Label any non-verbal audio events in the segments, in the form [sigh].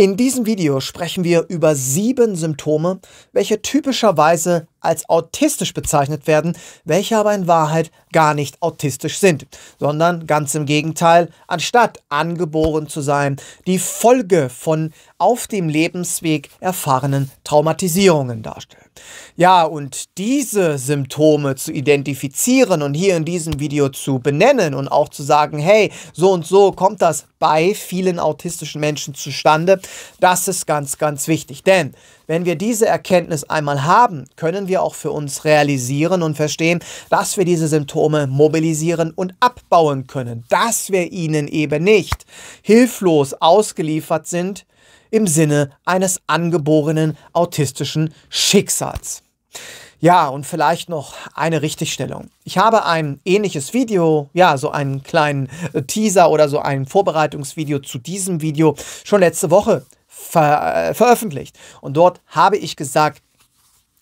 In diesem Video sprechen wir über sieben Symptome, welche typischerweise als autistisch bezeichnet werden, welche aber in Wahrheit gar nicht autistisch sind, sondern ganz im Gegenteil, anstatt angeboren zu sein, die Folge von auf dem Lebensweg erfahrenen Traumatisierungen darstellen. Ja, und diese Symptome zu identifizieren und hier in diesem Video zu benennen und auch zu sagen, hey, so und so kommt das bei vielen autistischen Menschen zustande, das ist ganz, ganz wichtig, denn wenn wir diese Erkenntnis einmal haben, können wir auch für uns realisieren und verstehen, dass wir diese Symptome mobilisieren und abbauen können, dass wir ihnen eben nicht hilflos ausgeliefert sind im Sinne eines angeborenen autistischen Schicksals. Ja, und vielleicht noch eine Richtigstellung. Ich habe ein ähnliches Video, ja, so einen kleinen äh, Teaser oder so ein Vorbereitungsvideo zu diesem Video schon letzte Woche ver äh, veröffentlicht. Und dort habe ich gesagt,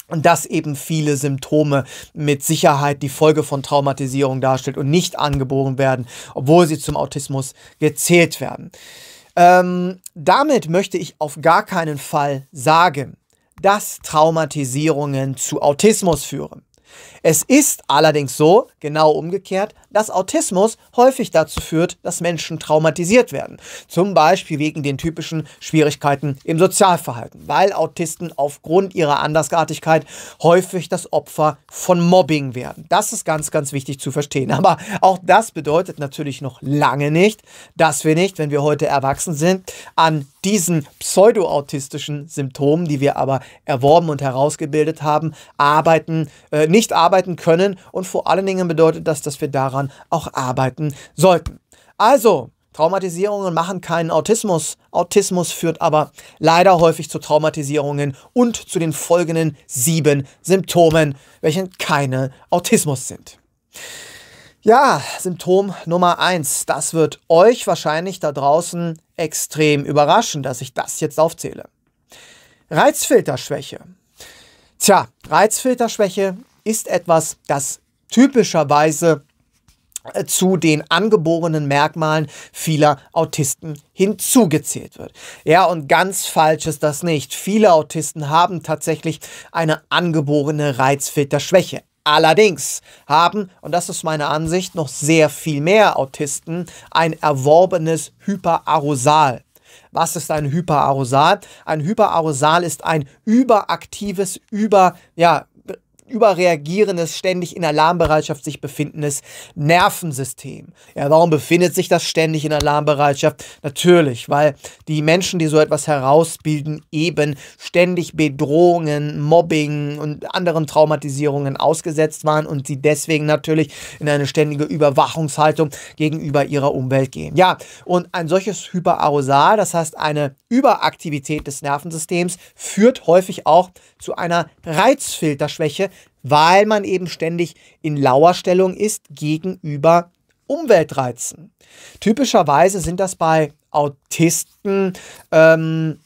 dass eben viele Symptome mit Sicherheit die Folge von Traumatisierung darstellt und nicht angeboren werden, obwohl sie zum Autismus gezählt werden. Ähm, damit möchte ich auf gar keinen Fall sagen, dass Traumatisierungen zu Autismus führen. Es ist allerdings so, genau umgekehrt, dass Autismus häufig dazu führt, dass Menschen traumatisiert werden. Zum Beispiel wegen den typischen Schwierigkeiten im Sozialverhalten, weil Autisten aufgrund ihrer Andersartigkeit häufig das Opfer von Mobbing werden. Das ist ganz, ganz wichtig zu verstehen. Aber auch das bedeutet natürlich noch lange nicht, dass wir nicht, wenn wir heute erwachsen sind, an diesen pseudoautistischen Symptomen, die wir aber erworben und herausgebildet haben, arbeiten, äh, nicht arbeiten können. Und vor allen Dingen bedeutet das, dass wir daran daran auch arbeiten sollten. Also, Traumatisierungen machen keinen Autismus. Autismus führt aber leider häufig zu Traumatisierungen und zu den folgenden sieben Symptomen, welche keine Autismus sind. Ja, Symptom Nummer eins. Das wird euch wahrscheinlich da draußen extrem überraschen, dass ich das jetzt aufzähle. Reizfilterschwäche. Tja, Reizfilterschwäche ist etwas, das typischerweise zu den angeborenen Merkmalen vieler Autisten hinzugezählt wird. Ja, und ganz falsch ist das nicht. Viele Autisten haben tatsächlich eine angeborene Reizfilterschwäche. Allerdings haben, und das ist meine Ansicht, noch sehr viel mehr Autisten ein erworbenes Hyperarousal. Was ist ein Hyperarousal? Ein Hyperarousal ist ein überaktives, über, ja, überreagierendes, ständig in Alarmbereitschaft sich befindendes Nervensystem. Ja, warum befindet sich das ständig in Alarmbereitschaft? Natürlich, weil die Menschen, die so etwas herausbilden, eben ständig Bedrohungen, Mobbing und anderen Traumatisierungen ausgesetzt waren und sie deswegen natürlich in eine ständige Überwachungshaltung gegenüber ihrer Umwelt gehen. Ja, und ein solches Hyperarousal, das heißt eine Überaktivität des Nervensystems, führt häufig auch zu einer Reizfilterschwäche, weil man eben ständig in Lauerstellung ist gegenüber Umweltreizen. Typischerweise sind das bei Autisten ähm,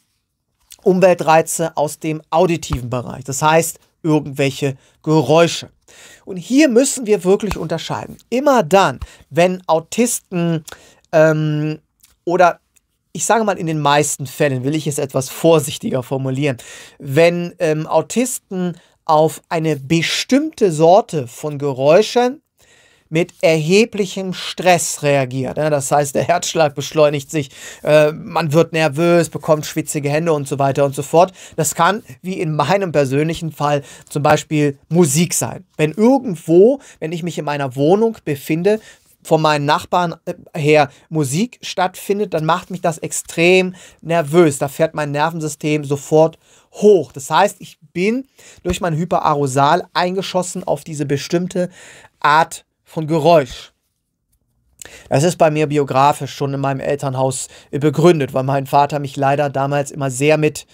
Umweltreize aus dem auditiven Bereich, das heißt irgendwelche Geräusche. Und hier müssen wir wirklich unterscheiden. Immer dann, wenn Autisten ähm, oder ich sage mal, in den meisten Fällen will ich es etwas vorsichtiger formulieren. Wenn ähm, Autisten auf eine bestimmte Sorte von Geräuschen mit erheblichem Stress reagiert. Das heißt, der Herzschlag beschleunigt sich, äh, man wird nervös, bekommt schwitzige Hände und so weiter und so fort. Das kann, wie in meinem persönlichen Fall, zum Beispiel Musik sein. Wenn irgendwo, wenn ich mich in meiner Wohnung befinde, von meinen Nachbarn äh, her Musik stattfindet, dann macht mich das extrem nervös. Da fährt mein Nervensystem sofort hoch. Das heißt, ich bin durch mein Hyperarousal eingeschossen auf diese bestimmte Art von Geräusch. Das ist bei mir biografisch schon in meinem Elternhaus äh, begründet, weil mein Vater mich leider damals immer sehr mit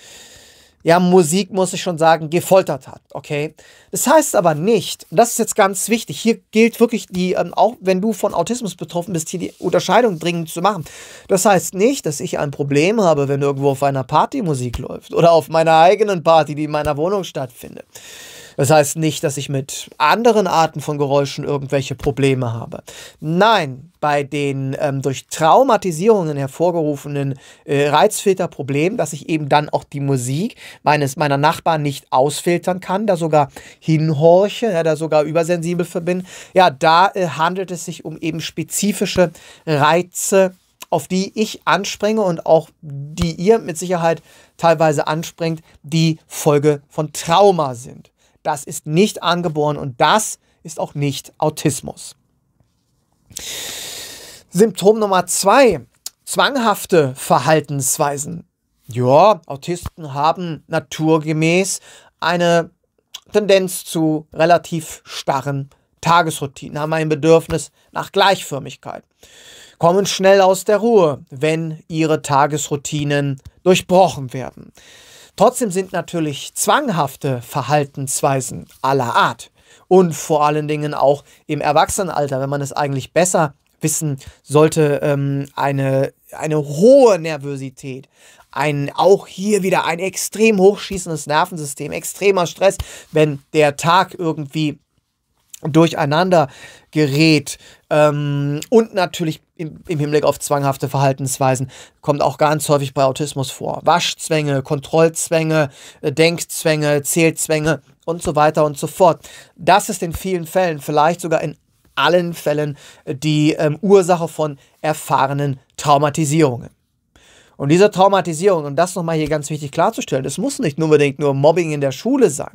ja, Musik, muss ich schon sagen, gefoltert hat, okay? Das heißt aber nicht, und das ist jetzt ganz wichtig, hier gilt wirklich die, ähm, auch wenn du von Autismus betroffen bist, hier die Unterscheidung dringend zu machen. Das heißt nicht, dass ich ein Problem habe, wenn irgendwo auf einer Party Musik läuft oder auf meiner eigenen Party, die in meiner Wohnung stattfindet. Das heißt nicht, dass ich mit anderen Arten von Geräuschen irgendwelche Probleme habe. Nein, bei den ähm, durch Traumatisierungen hervorgerufenen äh, Reizfilterproblemen, dass ich eben dann auch die Musik meines, meiner Nachbarn nicht ausfiltern kann, da sogar hinhorche, ja, da sogar übersensibel für bin. Ja, da äh, handelt es sich um eben spezifische Reize, auf die ich anspringe und auch die ihr mit Sicherheit teilweise anspringt, die Folge von Trauma sind. Das ist nicht angeboren und das ist auch nicht Autismus. Symptom Nummer zwei, zwanghafte Verhaltensweisen. Ja, Autisten haben naturgemäß eine Tendenz zu relativ starren Tagesroutinen, haben ein Bedürfnis nach Gleichförmigkeit, kommen schnell aus der Ruhe, wenn ihre Tagesroutinen durchbrochen werden. Trotzdem sind natürlich zwanghafte Verhaltensweisen aller Art und vor allen Dingen auch im Erwachsenenalter, wenn man es eigentlich besser wissen sollte, ähm, eine, eine hohe Nervosität, ein, auch hier wieder ein extrem hochschießendes Nervensystem, extremer Stress, wenn der Tag irgendwie durcheinander gerät. Ähm, und natürlich im, im, Hinblick auf zwanghafte Verhaltensweisen kommt auch ganz häufig bei Autismus vor. Waschzwänge, Kontrollzwänge, äh, Denkzwänge, Zählzwänge und so weiter und so fort. Das ist in vielen Fällen, vielleicht sogar in allen Fällen, äh, die ähm, Ursache von erfahrenen Traumatisierungen. Und diese Traumatisierung, und das nochmal hier ganz wichtig klarzustellen, das muss nicht unbedingt nur Mobbing in der Schule sein.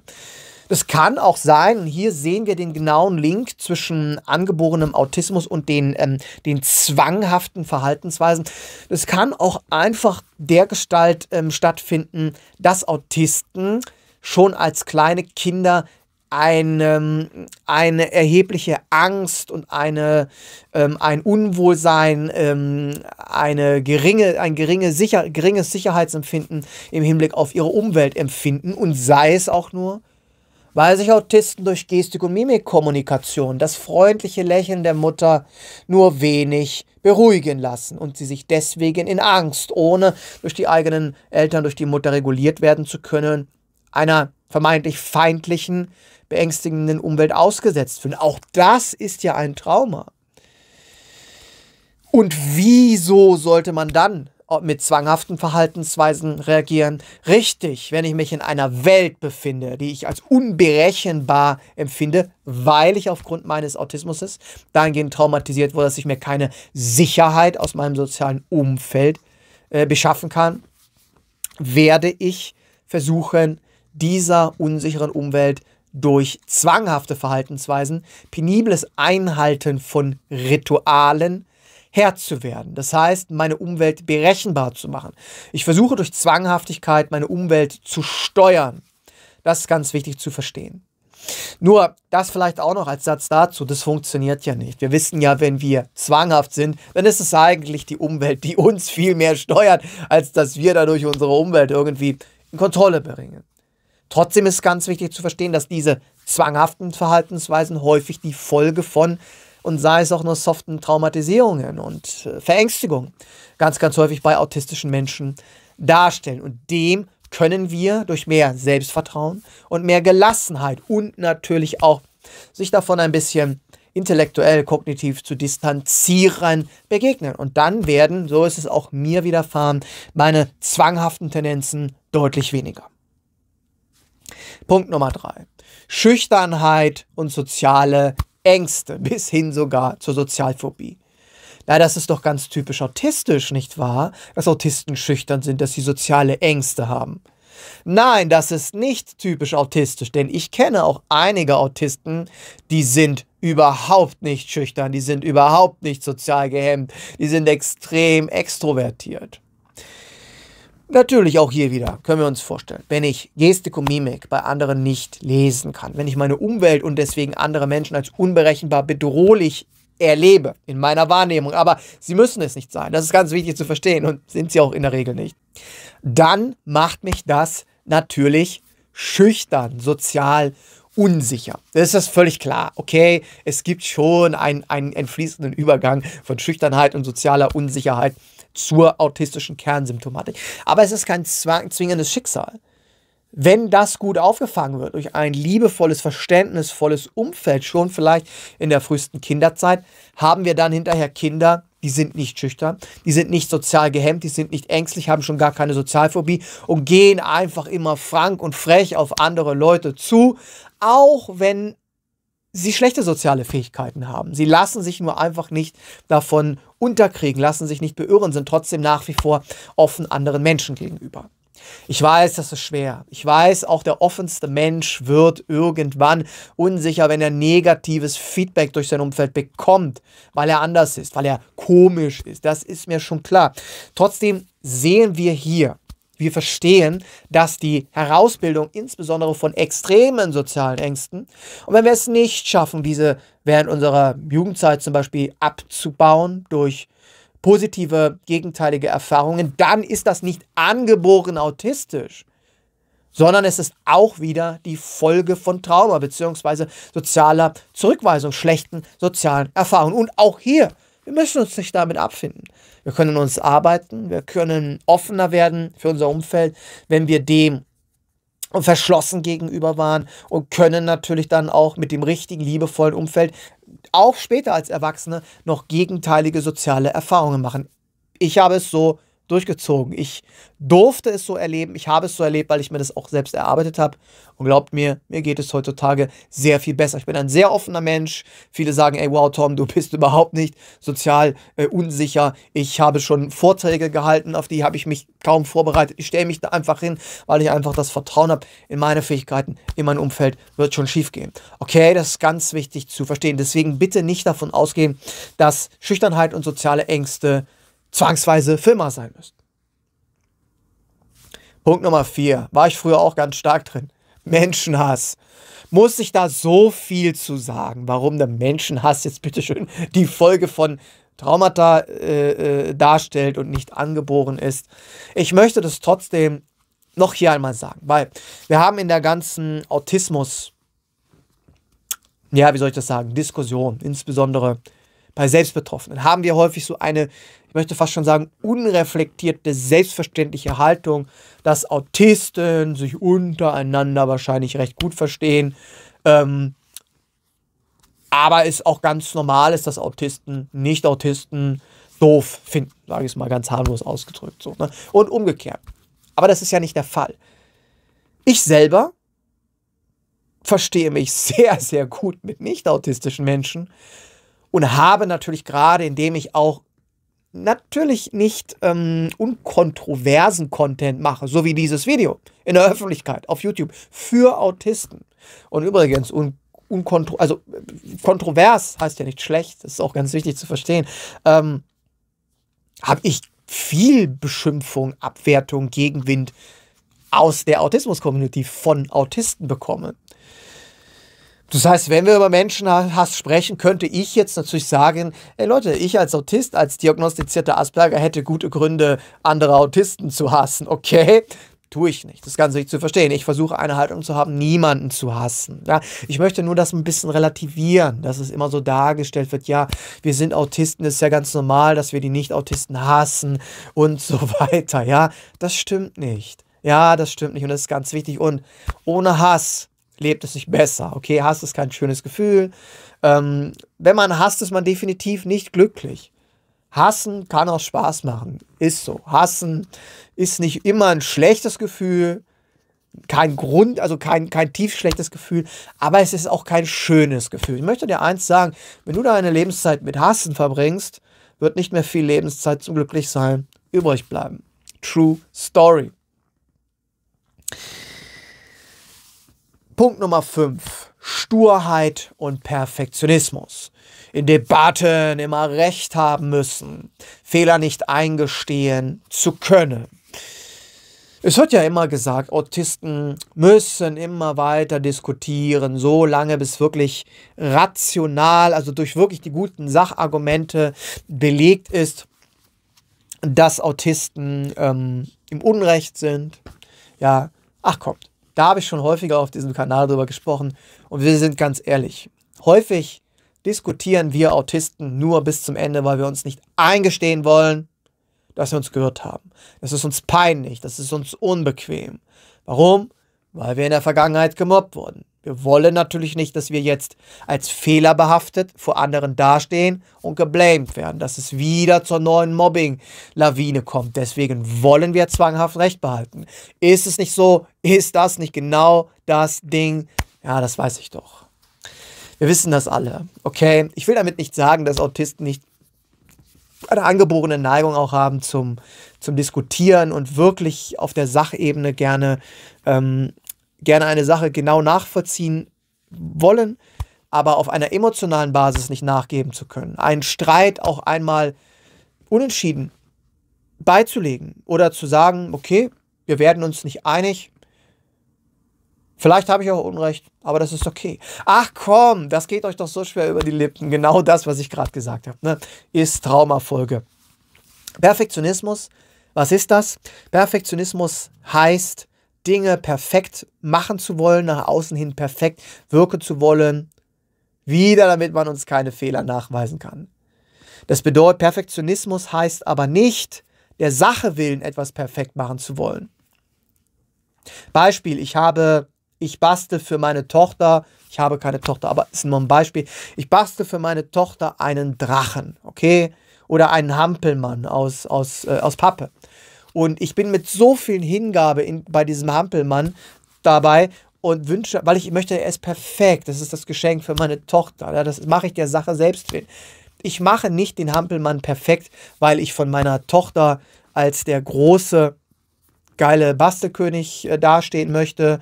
Es kann auch sein, und hier sehen wir den genauen Link zwischen angeborenem Autismus und den, ähm, den zwanghaften Verhaltensweisen. Es kann auch einfach dergestalt ähm, stattfinden, dass Autisten schon als kleine Kinder eine, eine erhebliche Angst und eine, ähm, ein Unwohlsein, ähm, eine geringe, ein geringe Sicher, geringes Sicherheitsempfinden im Hinblick auf ihre Umwelt empfinden und sei es auch nur weil sich Autisten durch Gestik und Mimikkommunikation, das freundliche Lächeln der Mutter nur wenig beruhigen lassen und sie sich deswegen in Angst, ohne durch die eigenen Eltern, durch die Mutter reguliert werden zu können, einer vermeintlich feindlichen, beängstigenden Umwelt ausgesetzt fühlen. Auch das ist ja ein Trauma. Und wieso sollte man dann mit zwanghaften Verhaltensweisen reagieren. Richtig, wenn ich mich in einer Welt befinde, die ich als unberechenbar empfinde, weil ich aufgrund meines Autismus dahingehend traumatisiert wurde, dass ich mir keine Sicherheit aus meinem sozialen Umfeld äh, beschaffen kann, werde ich versuchen, dieser unsicheren Umwelt durch zwanghafte Verhaltensweisen, penibles Einhalten von Ritualen, Herr zu werden. Das heißt, meine Umwelt berechenbar zu machen. Ich versuche durch Zwanghaftigkeit meine Umwelt zu steuern. Das ist ganz wichtig zu verstehen. Nur das vielleicht auch noch als Satz dazu, das funktioniert ja nicht. Wir wissen ja, wenn wir zwanghaft sind, dann ist es eigentlich die Umwelt, die uns viel mehr steuert, als dass wir dadurch unsere Umwelt irgendwie in Kontrolle bringen. Trotzdem ist es ganz wichtig zu verstehen, dass diese zwanghaften Verhaltensweisen häufig die Folge von und sei es auch nur soften Traumatisierungen und äh, Verängstigungen ganz, ganz häufig bei autistischen Menschen darstellen. Und dem können wir durch mehr Selbstvertrauen und mehr Gelassenheit und natürlich auch sich davon ein bisschen intellektuell, kognitiv zu distanzieren, begegnen. Und dann werden, so ist es auch mir widerfahren, meine zwanghaften Tendenzen deutlich weniger. Punkt Nummer drei. Schüchternheit und soziale Ängste bis hin sogar zur Sozialphobie. Na, das ist doch ganz typisch autistisch, nicht wahr? Dass Autisten schüchtern sind, dass sie soziale Ängste haben. Nein, das ist nicht typisch autistisch, denn ich kenne auch einige Autisten, die sind überhaupt nicht schüchtern, die sind überhaupt nicht sozial gehemmt, die sind extrem extrovertiert. Natürlich auch hier wieder, können wir uns vorstellen, wenn ich Gestik und Mimik bei anderen nicht lesen kann, wenn ich meine Umwelt und deswegen andere Menschen als unberechenbar bedrohlich erlebe in meiner Wahrnehmung, aber sie müssen es nicht sein, das ist ganz wichtig zu verstehen und sind sie auch in der Regel nicht, dann macht mich das natürlich schüchtern, sozial unsicher. Das ist das völlig klar. Okay, es gibt schon einen, einen, einen Übergang von Schüchternheit und sozialer Unsicherheit zur autistischen Kernsymptomatik. Aber es ist kein zwingendes Schicksal. Wenn das gut aufgefangen wird durch ein liebevolles, verständnisvolles Umfeld, schon vielleicht in der frühesten Kinderzeit, haben wir dann hinterher Kinder, die sind nicht schüchtern, die sind nicht sozial gehemmt, die sind nicht ängstlich, haben schon gar keine Sozialphobie und gehen einfach immer frank und frech auf andere Leute zu, auch wenn sie schlechte soziale Fähigkeiten haben. Sie lassen sich nur einfach nicht davon unterkriegen, lassen sich nicht beirren, sind trotzdem nach wie vor offen anderen Menschen gegenüber. Ich weiß, das ist schwer. Ich weiß, auch der offenste Mensch wird irgendwann unsicher, wenn er negatives Feedback durch sein Umfeld bekommt, weil er anders ist, weil er komisch ist. Das ist mir schon klar. Trotzdem sehen wir hier, wir verstehen, dass die Herausbildung insbesondere von extremen sozialen Ängsten, und wenn wir es nicht schaffen, diese während unserer Jugendzeit zum Beispiel abzubauen durch positive, gegenteilige Erfahrungen, dann ist das nicht angeboren autistisch, sondern es ist auch wieder die Folge von Trauma bzw. sozialer Zurückweisung, schlechten sozialen Erfahrungen. Und auch hier, wir müssen uns nicht damit abfinden wir können uns arbeiten, wir können offener werden für unser Umfeld, wenn wir dem verschlossen gegenüber waren und können natürlich dann auch mit dem richtigen, liebevollen Umfeld auch später als Erwachsene noch gegenteilige soziale Erfahrungen machen. Ich habe es so durchgezogen. Ich durfte es so erleben, ich habe es so erlebt, weil ich mir das auch selbst erarbeitet habe. Und glaubt mir, mir geht es heutzutage sehr viel besser. Ich bin ein sehr offener Mensch. Viele sagen, ey, wow, Tom, du bist [laughs] überhaupt nicht sozial äh, unsicher. Ich habe schon Vorträge gehalten, auf die habe ich mich kaum vorbereitet. Ich stelle mich da einfach hin, weil ich einfach das Vertrauen habe in meine Fähigkeiten, in mein Umfeld, wird schon schief gehen. Okay, das ist ganz wichtig zu verstehen. Deswegen bitte nicht davon ausgehen, dass Schüchternheit und soziale Ängste zwangsweise Filmer sein müssen. Punkt Nummer vier, war ich früher auch ganz stark drin. Menschenhass. Muss ich da so viel zu sagen, warum der Menschenhass jetzt bitteschön die Folge von Traumata äh, äh, darstellt und nicht angeboren ist? Ich möchte das trotzdem noch hier einmal sagen, weil wir haben in der ganzen Autismus, ja, wie soll ich das sagen, Diskussion, insbesondere bei Selbstbetroffenen, haben wir häufig so eine ich möchte fast schon sagen, unreflektierte, selbstverständliche Haltung, dass Autisten sich untereinander wahrscheinlich recht gut verstehen. Ähm, aber es auch ganz normal ist, dass Autisten Nicht-Autisten doof finden, sage ich es mal ganz harmlos ausgedrückt. So, ne? Und umgekehrt. Aber das ist ja nicht der Fall. Ich selber verstehe mich [laughs] sehr, sehr gut mit nicht-autistischen Menschen und habe natürlich gerade, indem ich auch natürlich nicht ähm, unkontroversen Content mache, so wie dieses Video in der Öffentlichkeit auf YouTube für Autisten. Und übrigens, un unkontro also kontrovers heißt ja nicht schlecht, das ist auch ganz wichtig zu verstehen, ähm, habe ich viel Beschimpfung, Abwertung, Gegenwind aus der Autismus-Community von Autisten bekommen. Das heißt, wenn wir über Menschenhass sprechen, könnte ich jetzt natürlich sagen, ey Leute, ich als Autist, als diagnostizierter Asperger hätte gute Gründe, andere Autisten zu hassen, okay? Tue ich nicht. Das ist ganz wichtig zu verstehen. Ich versuche eine Haltung zu haben, niemanden zu hassen. Ja, ich möchte nur das ein bisschen relativieren, dass es immer so dargestellt wird, ja, wir sind Autisten, ist ja ganz normal, dass wir die Nicht-Autisten hassen und so [laughs] weiter. Ja, das stimmt nicht. Ja, das stimmt nicht und das ist ganz wichtig. Und ohne Hass lebt es sich besser. Okay, Hass ist kein schönes Gefühl. Ähm, wenn man hasst, ist man definitiv nicht glücklich. Hassen kann auch Spaß machen. Ist so. Hassen ist nicht immer ein schlechtes Gefühl. Kein Grund, also kein, kein tief schlechtes Gefühl, aber es ist auch kein schönes Gefühl. Ich möchte dir eins sagen, wenn du deine Lebenszeit mit Hassen verbringst, wird nicht mehr viel Lebenszeit zum Glücklichsein übrig bleiben. True Story. Punkt Nummer 5. Sturheit und Perfektionismus. In Debatten immer recht haben müssen, Fehler nicht eingestehen zu können. Es wird ja immer gesagt, Autisten müssen immer weiter diskutieren, so lange bis wirklich rational, also durch wirklich die guten Sachargumente belegt ist, dass Autisten ähm, im Unrecht sind. Ja, ach kommt da habe ich schon häufiger auf diesem Kanal drüber gesprochen und wir sind ganz ehrlich. Häufig diskutieren wir Autisten nur bis zum Ende, weil wir uns nicht eingestehen wollen, dass wir uns gehört haben. Das ist uns peinlich, das ist uns unbequem. Warum? Weil wir in der Vergangenheit gemobbt wurden. Wir wollen natürlich nicht, dass wir jetzt als fehlerbehaftet vor anderen dastehen und geblamed werden, dass es wieder zur neuen Mobbing-Lawine kommt. Deswegen wollen wir zwanghaft Recht behalten. Ist es nicht so? Ist das nicht genau das Ding? Ja, das weiß ich doch. Wir wissen das alle. Okay, ich will damit nicht sagen, dass Autisten nicht eine angeborene Neigung auch haben zum, zum Diskutieren und wirklich auf der Sachebene gerne ähm, gerne eine Sache genau nachvollziehen wollen, aber auf einer emotionalen Basis nicht nachgeben zu können. Einen Streit auch einmal unentschieden beizulegen oder zu sagen, okay, wir werden uns nicht einig. Vielleicht habe ich auch Unrecht, aber das ist okay. Ach komm, das geht euch doch so schwer über die Lippen. Genau das, was ich gerade gesagt habe, ne? ist Traumafolge. Perfektionismus, was ist das? Perfektionismus heißt, Dinge perfekt machen zu wollen, nach außen hin perfekt wirken zu wollen. Wieder, damit man uns keine Fehler nachweisen kann. Das bedeutet, Perfektionismus heißt aber nicht, der Sache willen etwas perfekt machen zu wollen. Beispiel, ich habe, ich bastel für meine Tochter, ich habe keine Tochter, aber es ist nur ein Beispiel, ich bastel für meine Tochter einen Drachen, okay? Oder einen Hampelmann aus, aus, äh, aus Pappe. Und ich bin mit so viel Hingabe in, bei diesem Hampelmann dabei und wünsche, weil ich möchte, er ist perfekt. Das ist das Geschenk für meine Tochter. Ja, das mache ich der Sache selbst Will. Ich mache nicht den Hampelmann perfekt, weil ich von meiner Tochter als der große, geile Bastelkönig äh, dastehen möchte,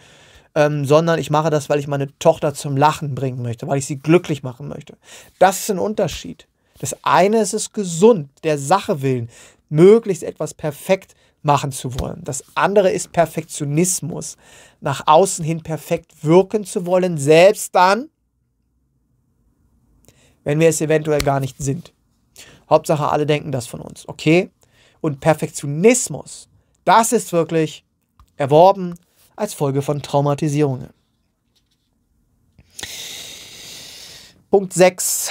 ähm, sondern ich mache das, weil ich meine Tochter zum Lachen bringen möchte, weil ich sie glücklich machen möchte. Das ist ein Unterschied. Das eine ist es gesund, der Sache willen, möglichst etwas perfekt machen zu wollen. Das andere ist Perfektionismus. Nach außen hin perfekt wirken zu wollen, selbst dann, wenn wir es eventuell gar nicht sind. Hauptsache, alle denken das von uns, okay? Und Perfektionismus, das ist wirklich erworben als Folge von Traumatisierungen. Punkt 6,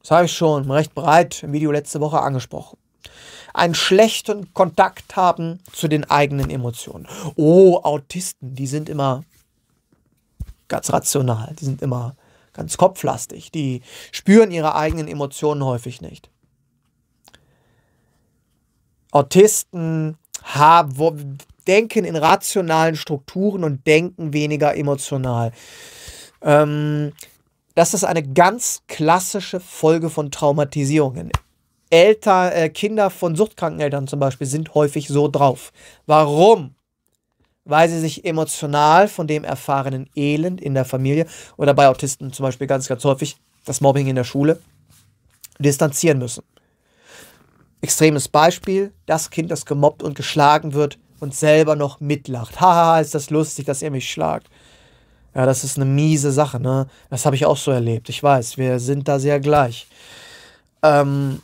das habe ich schon recht breit im Video letzte Woche angesprochen einen schlechten Kontakt haben zu den eigenen Emotionen. Oh, Autisten, die sind immer ganz rational, die sind immer ganz kopflastig, die spüren ihre eigenen Emotionen häufig nicht. Autisten haben, denken in rationalen Strukturen und denken weniger emotional. Ähm, das ist eine ganz klassische Folge von Traumatisierungen. Eltern, äh, Kinder von suchtkranken Eltern zum Beispiel sind häufig so drauf. Warum? Weil sie sich emotional von dem erfahrenen Elend in der Familie oder bei Autisten zum Beispiel ganz, ganz häufig das Mobbing in der Schule distanzieren müssen. Extremes Beispiel, das Kind, das gemobbt und geschlagen wird und selber noch mitlacht. Haha, ist das lustig, dass ihr mich schlagt. Ja, das ist eine miese Sache, ne? Das habe ich auch so erlebt. Ich weiß, wir sind da sehr gleich. Ähm,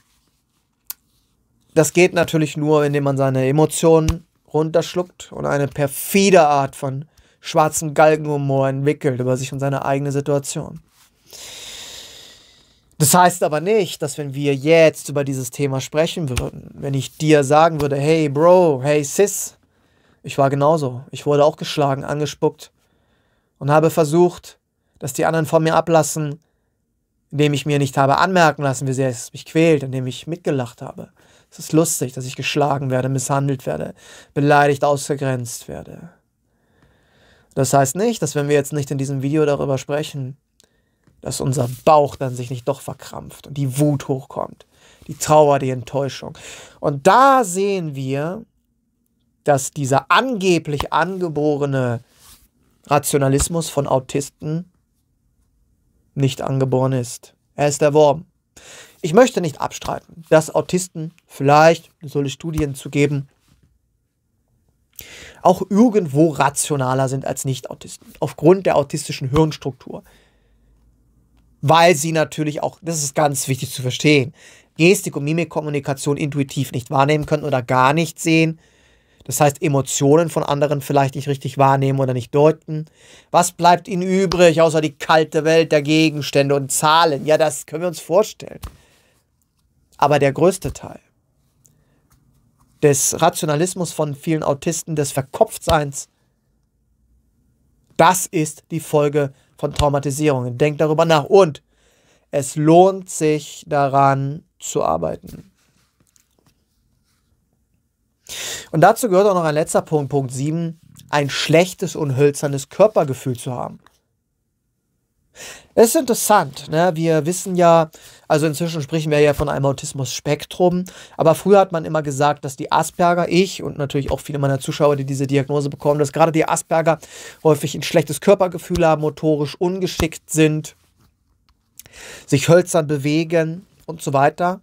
das geht natürlich nur, indem man seine Emotionen runterschluckt und eine perfide Art von schwarzen Galgenhumor entwickelt über sich und seine eigene Situation. Das heißt aber nicht, dass wenn wir jetzt über dieses Thema sprechen würden, wenn ich dir sagen würde, hey Bro, hey Sis, ich war genauso, ich wurde auch geschlagen, angespuckt und habe versucht, dass die anderen von mir ablassen, indem ich mir nicht habe anmerken lassen, wie sehr es mich quält, indem ich mitgelacht habe. Es ist lustig, dass ich geschlagen werde, misshandelt werde, beleidigt, ausgegrenzt werde. Das heißt nicht, dass wenn wir jetzt nicht in diesem Video darüber sprechen, dass unser Bauch dann sich nicht doch verkrampft und die Wut hochkommt, die Trauer, die Enttäuschung. Und da sehen wir, dass dieser angeblich angeborene Rationalismus von Autisten nicht angeboren ist. Er ist erworben. Ich möchte nicht abstreiten, dass Autisten vielleicht, solche Studien zu geben, auch irgendwo rationaler sind als Nicht-Autisten, aufgrund der autistischen Hirnstruktur. Weil sie natürlich auch, das ist ganz wichtig zu verstehen, Gestik und Mimikkommunikation intuitiv nicht wahrnehmen können oder gar nicht sehen, das heißt, Emotionen von anderen vielleicht nicht richtig wahrnehmen oder nicht deuten. Was bleibt ihnen übrig, außer die kalte Welt der Gegenstände und Zahlen? Ja, das können wir uns vorstellen. Aber der größte Teil des Rationalismus von vielen Autisten, des Verkopftseins, das ist die Folge von Traumatisierungen. Denkt darüber nach und es lohnt sich daran zu arbeiten. Und dazu gehört auch noch ein letzter Punkt, Punkt 7, ein schlechtes und hölzernes Körpergefühl zu haben. Es ist interessant, ne? wir wissen ja, also inzwischen sprechen wir ja von einem Autismus-Spektrum, aber früher hat man immer gesagt, dass die Asperger, ich und natürlich auch viele meiner Zuschauer, die diese Diagnose bekommen, dass gerade die Asperger häufig ein schlechtes Körpergefühl haben, motorisch ungeschickt sind, sich hölzern bewegen und so weiter,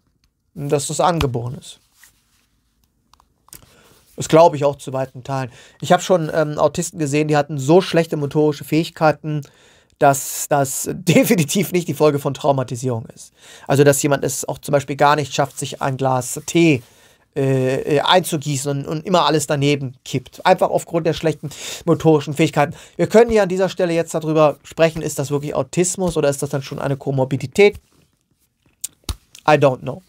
dass das angeboren ist. Das glaube ich auch zu weiten Teilen. Ich habe schon ähm, Autisten gesehen, die hatten so schlechte motorische Fähigkeiten, dass das [laughs] definitiv nicht die Folge von Traumatisierung ist. Also, dass jemand es auch zum Beispiel gar nicht schafft, sich ein Glas Tee äh, äh, einzugießen und, und, immer alles daneben kippt. Einfach aufgrund der schlechten motorischen Fähigkeiten. Wir können hier an dieser Stelle jetzt darüber sprechen, ist das wirklich Autismus oder ist das dann schon eine Komorbidität? I don't know.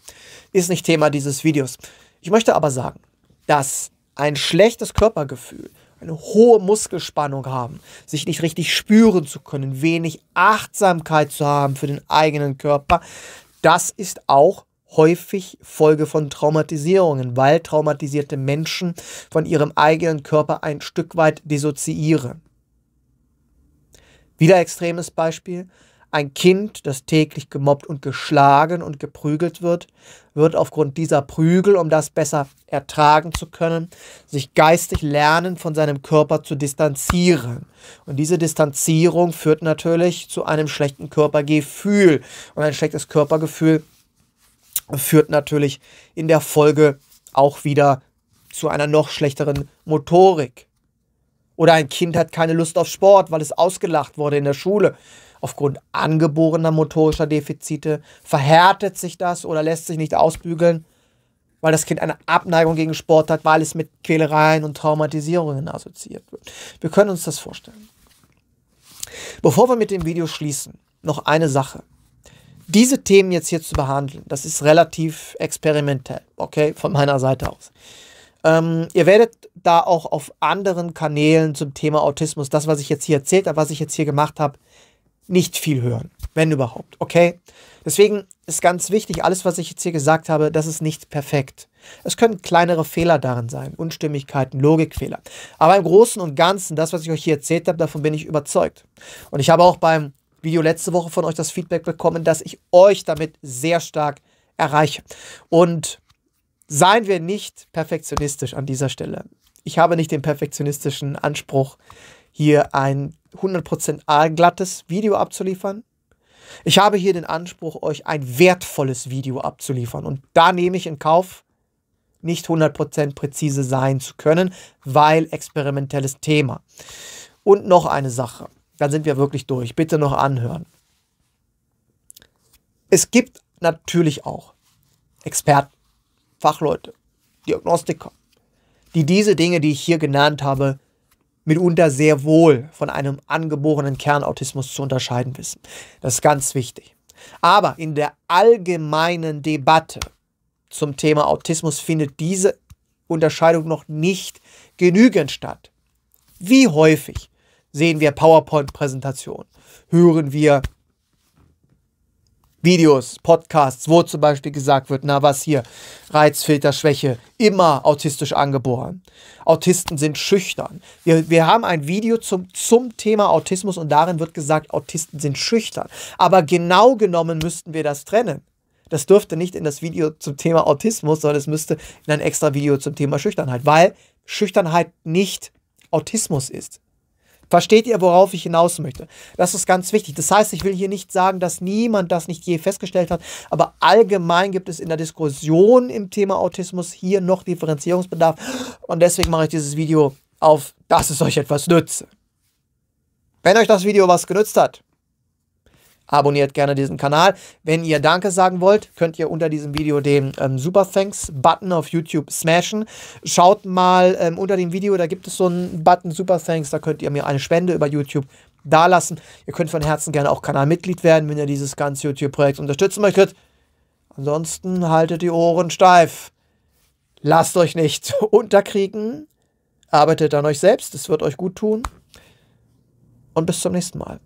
Ist nicht Thema dieses Videos. Ich möchte aber sagen, dass ein schlechtes Körpergefühl, eine hohe Muskelspannung haben, sich nicht richtig spüren zu können, wenig Achtsamkeit zu haben für den eigenen Körper, das ist auch häufig Folge von Traumatisierungen, weil traumatisierte Menschen von ihrem eigenen Körper ein Stück weit dissoziieren. Wieder extremes Beispiel. Ein Kind, das täglich gemobbt und geschlagen und geprügelt wird, wird aufgrund dieser Prügel, um das besser ertragen zu können, sich geistig lernen, von seinem Körper zu distanzieren. Und diese Distanzierung führt natürlich zu einem schlechten Körpergefühl. Und ein schlechtes Körpergefühl führt natürlich in der Folge auch wieder zu einer noch schlechteren Motorik. Oder ein Kind hat keine Lust auf Sport, weil es ausgelacht wurde in der Schule aufgrund angeborener motorischer Defizite? Verhärtet sich das oder lässt sich nicht ausbügeln, weil das Kind eine Abneigung gegen Sport hat, weil es mit Quälereien und Traumatisierungen assoziiert wird? Wir können uns das vorstellen. Bevor wir mit dem Video schließen, noch eine Sache. Diese Themen jetzt hier zu behandeln, das ist relativ experimentell, okay, von meiner Seite aus. Ähm, ihr werdet da auch auf anderen Kanälen zum Thema Autismus, das, was ich jetzt hier erzählt habe, was ich jetzt hier gemacht habe, nicht viel hören, wenn überhaupt, okay? Deswegen ist ganz wichtig, alles, was ich jetzt hier gesagt habe, das ist nicht perfekt. Es können kleinere Fehler darin sein, Unstimmigkeiten, Logikfehler. Aber im Großen und Ganzen, das, was ich euch hier erzählt habe, davon bin ich überzeugt. Und ich habe auch beim Video letzte Woche von euch das Feedback bekommen, dass ich euch damit sehr stark erreiche. Und seien wir nicht perfektionistisch an dieser Stelle. Ich habe nicht den perfektionistischen Anspruch, hier ein 100% A-glattes Video abzuliefern. Ich habe hier den Anspruch, euch ein wertvolles Video abzuliefern. Und da nehme ich in Kauf, nicht 100% präzise sein zu können, weil experimentelles Thema. Und noch eine Sache, dann sind wir wirklich durch. Bitte noch anhören. Es gibt natürlich auch Experten, Fachleute, Diagnostiker, die diese Dinge, die ich hier genannt habe, mitunter sehr wohl von einem angeborenen Kernautismus zu unterscheiden wissen. Das ist ganz wichtig. Aber in der allgemeinen Debatte zum Thema Autismus findet diese Unterscheidung noch nicht genügend statt. Wie häufig sehen wir PowerPoint-Präsentationen, hören wir Videos, Podcasts, wo zum Beispiel gesagt wird, na was hier, Reizfilter, Schwäche, immer autistisch angeboren. Autisten sind schüchtern. Wir, wir haben ein Video zum, zum Thema Autismus und darin wird gesagt, Autisten sind schüchtern. Aber genau genommen müssten wir das trennen. Das dürfte nicht in das Video zum Thema Autismus, sondern es müsste in ein extra Video zum Thema Schüchternheit, weil Schüchternheit nicht Autismus ist. Versteht ihr, worauf ich hinaus möchte? Das ist ganz wichtig. Das heißt, ich will hier nicht sagen, dass niemand das nicht je festgestellt hat, aber allgemein gibt es in der Diskussion im Thema Autismus hier noch Differenzierungsbedarf und deswegen mache ich dieses Video auf, dass es euch etwas nütze. Wenn euch das Video was genützt hat, Abonniert gerne diesen Kanal. Wenn ihr Danke sagen wollt, könnt ihr unter diesem Video den ähm, Super Thanks Button auf YouTube smashen. Schaut mal ähm, unter dem Video, da gibt es so einen Button Super Thanks, da könnt ihr mir eine Spende über YouTube dalassen. Ihr könnt von Herzen gerne auch Kanalmitglied werden, wenn ihr dieses ganze YouTube-Projekt unterstützen möchtet. Ansonsten haltet die Ohren steif. Lasst euch nicht [laughs] unterkriegen. Arbeitet an euch selbst, es wird euch gut tun. Und bis zum nächsten Mal.